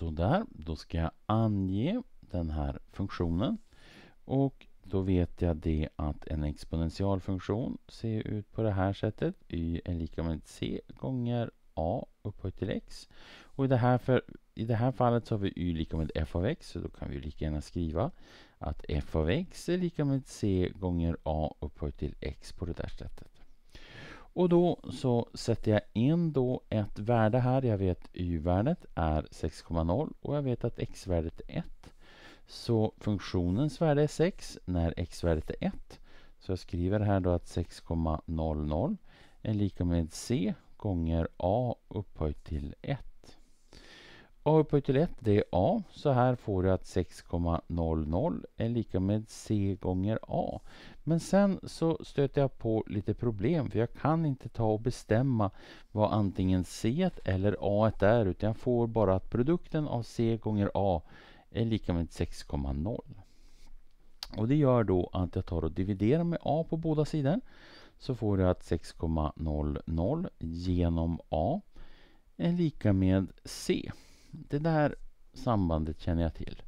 Sådär, då ska jag ange den här funktionen. Och då vet jag det att en exponentialfunktion ser ut på det här sättet. y är lika med c gånger a upphöjt till x. Och i det här, för, i det här fallet så har vi y lika med f av x, så då kan vi lika gärna skriva att f av x är lika med c gånger a upphöjt till x på det där sättet. Och då så sätter jag in då ett värde här. Jag vet y-värdet är 6,0 och jag vet att x-värdet är 1. Så funktionens värde är 6 när x-värdet är 1. Så jag skriver här då att 6,00 är lika med c gånger a upphöjt till 1. A upphöjt till 1 det är A. Så här får du att 6,00 är lika med C gånger A. Men sen så stöter jag på lite problem för jag kan inte ta och bestämma vad antingen C eller A är utan jag får bara att produkten av C gånger A är lika med 6,0. Och det gör då att jag tar och dividerar med A på båda sidor. Så får jag att 6,00 genom A är lika med C det där sambandet känner jag till.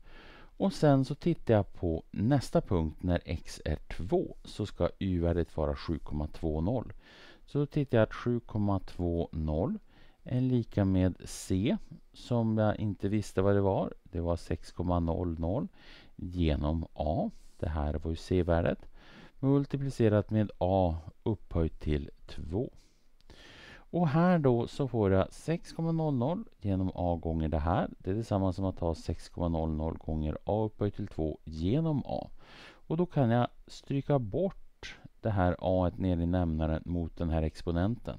Och sen så tittar jag på nästa punkt när x är 2 så ska y-värdet vara 7,20. Så då tittar jag att 7,20 är lika med c som jag inte visste vad det var. Det var 6,00 genom a. Det här var ju c-värdet multiplicerat med a upphöjt till 2. Och här då så får jag 6,00 genom a gånger det här. Det är detsamma som att ta 6,00 gånger a upphöjt till 2 genom a. Och då kan jag stryka bort det här a nere i nämnaren mot den här exponenten.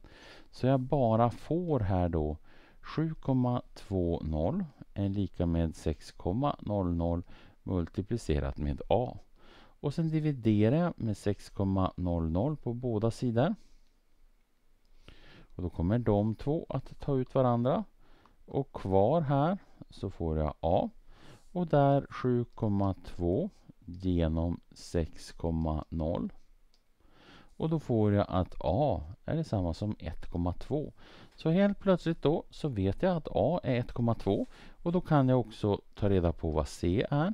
Så jag bara får här då 7,20 är lika med 6,00 multiplicerat med a. Och sen dividerar jag med 6,00 på båda sidor. Och då kommer de två att ta ut varandra. Och kvar här så får jag A. Och där 7,2 genom 6,0. Och då får jag att A är detsamma som 1,2. Så helt plötsligt då så vet jag att A är 1,2 och då kan jag också ta reda på vad C är.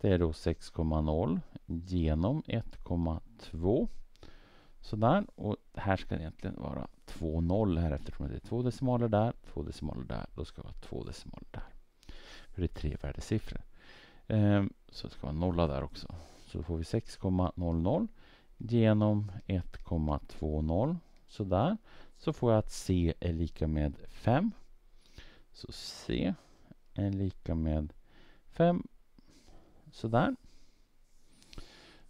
Det är då 6,0 genom 1,2 Sådär. Och här ska det egentligen vara 2,0 här eftersom det är två decimaler där, två decimaler där. Då ska det vara två decimaler där. För det är tre värdesiffror. Ehm, så det ska vara nolla där också. Så då får vi 6,00 genom 1,20. Sådär. Så får jag att C är lika med 5. Så C är lika med 5. Sådär.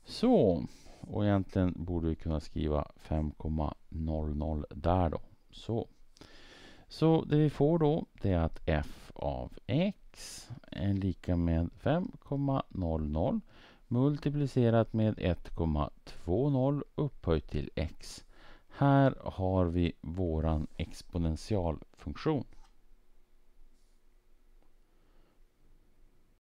Så och egentligen borde vi kunna skriva 5,00 där då. Så. Så det vi får då det är att f av x är lika med 5,00 multiplicerat med 1,20 upphöjt till x. Här har vi våran exponentialfunktion.